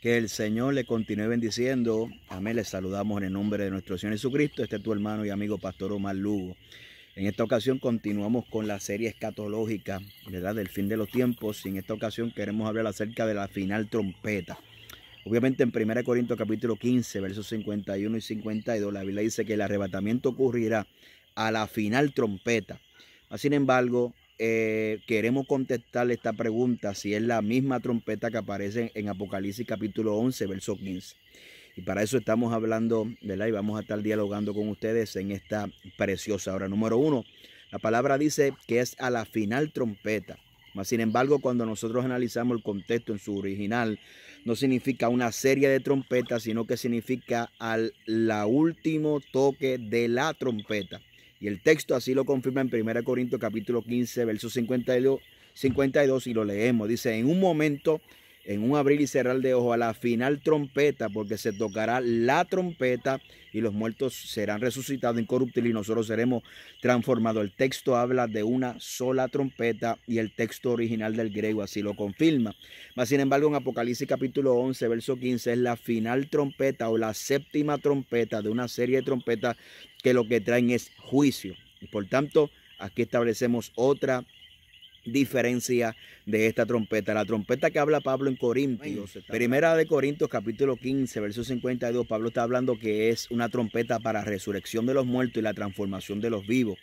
Que el Señor le continúe bendiciendo. Amén. Les saludamos en el nombre de nuestro Señor Jesucristo. Este es tu hermano y amigo Pastor Omar Lugo. En esta ocasión continuamos con la serie escatológica, ¿verdad? Del fin de los tiempos. Y en esta ocasión queremos hablar acerca de la final trompeta. Obviamente en 1 Corintios capítulo 15, versos 51 y 52, la Biblia dice que el arrebatamiento ocurrirá a la final trompeta. Sin embargo, eh, queremos contestarle esta pregunta si es la misma trompeta que aparece en Apocalipsis capítulo 11, verso 15. Y para eso estamos hablando, ¿verdad? Y vamos a estar dialogando con ustedes en esta preciosa hora. Número uno, la palabra dice que es a la final trompeta. Mas, sin embargo, cuando nosotros analizamos el contexto en su original, no significa una serie de trompetas, sino que significa al la último toque de la trompeta. Y el texto así lo confirma en 1 Corintios capítulo 15, verso 52, 52 y lo leemos. Dice, en un momento en un abrir y cerrar de ojo a la final trompeta, porque se tocará la trompeta y los muertos serán resucitados incorruptibles y nosotros seremos transformados. El texto habla de una sola trompeta y el texto original del griego así lo confirma. Mas, sin embargo, en Apocalipsis capítulo 11, verso 15, es la final trompeta o la séptima trompeta de una serie de trompetas que lo que traen es juicio. Y por tanto, aquí establecemos otra diferencia de esta trompeta. La trompeta que habla Pablo en Corintios, primera de Corintios capítulo 15, verso 52, Pablo está hablando que es una trompeta para resurrección de los muertos y la transformación de los vivos,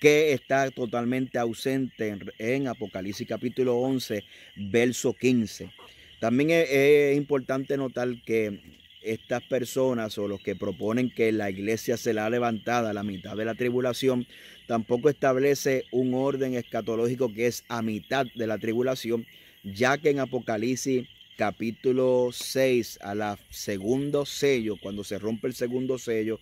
que está totalmente ausente en, Apocalipsis capítulo 11, verso 15. También e, e, es importante notar que estas personas o los que proponen que la iglesia se la ha levantada a la mitad de la tribulación, tampoco establece un orden escatológico que es a mitad de la tribulación, ya que en Apocalipsis capítulo 6 a la segundo sello, cuando se rompe el segundo sello,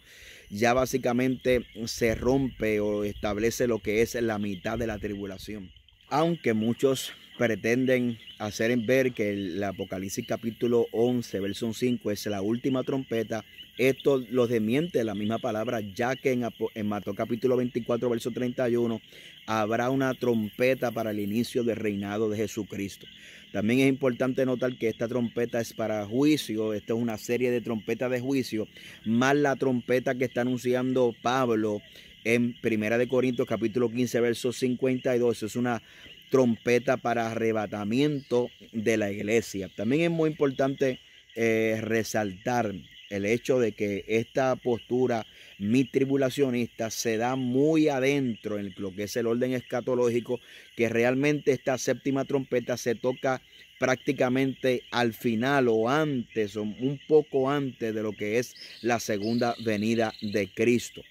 ya básicamente se rompe o establece lo que es la mitad de la tribulación aunque muchos pretenden hacer en ver que el Apocalipsis capítulo 11, verso 5 es la última trompeta, esto los desmiente la misma palabra, ya que en, en Mateo capítulo 24, verso 31, habrá una trompeta para el inicio del reinado de Jesucristo. También es importante notar que esta trompeta es para juicio, Esto es una serie de trompetas de juicio, más la trompeta que está anunciando Pablo en Primera de Corintios capítulo 15, verso 52. es una trompeta para arrebatamiento de la iglesia. También es muy importante eh, resaltar el hecho de que esta postura mi tribulacionista se da muy adentro en lo que es el orden escatológico, que realmente esta séptima trompeta se toca prácticamente al final o antes o un poco antes de lo que es la segunda venida de Cristo.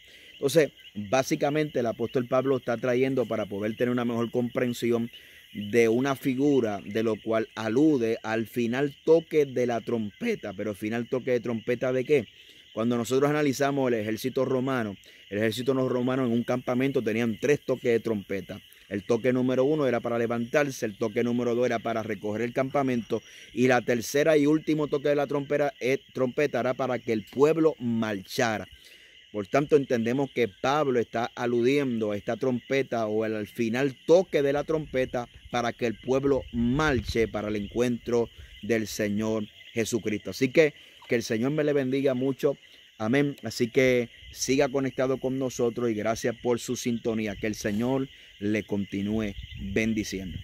Entonces, básicamente el apóstol Pablo está trayendo para poder tener una mejor comprensión de una figura de lo cual alude al final toque de la trompeta, pero final toque de trompeta de qué? Cuando nosotros analizamos el ejército romano, el ejército romano en un campamento tenían tres toques de trompeta. El toque número uno era para levantarse, el toque número dos era para recoger el campamento y la tercera y último toque de la eh, trompeta era para que el pueblo marchara. Por tanto, entendemos que Pablo está aludiendo a esta trompeta o al final toque de la trompeta para que el pueblo marche para el encuentro del Señor Jesucristo. Así que que el Señor me le bendiga mucho. Amén. Así que siga conectado con nosotros y gracias por su sintonía. Que el Señor le continúe bendiciendo.